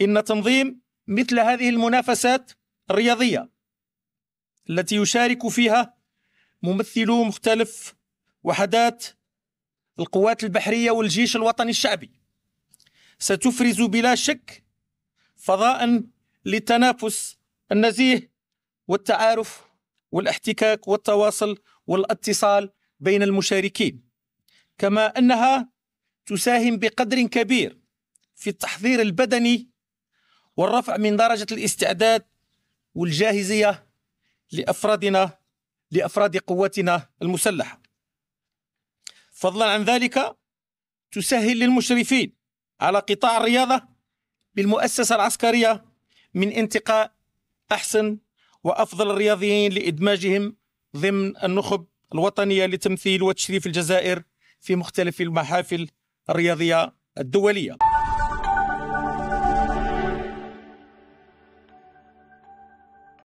إن تنظيم مثل هذه المنافسات الرياضية التي يشارك فيها ممثلو مختلف وحدات القوات البحرية والجيش الوطني الشعبي ستفرز بلا شك فضاء للتنافس النزيه والتعارف والاحتكاك والتواصل والاتصال بين المشاركين كما انها تساهم بقدر كبير في التحضير البدني والرفع من درجه الاستعداد والجاهزيه لافرادنا لافراد قواتنا المسلحه فضلا عن ذلك تسهل للمشرفين على قطاع الرياضة بالمؤسسة العسكرية من انتقاء أحسن وأفضل الرياضيين لإدماجهم ضمن النخب الوطنية لتمثيل وتشريف الجزائر في مختلف المحافل الرياضية الدولية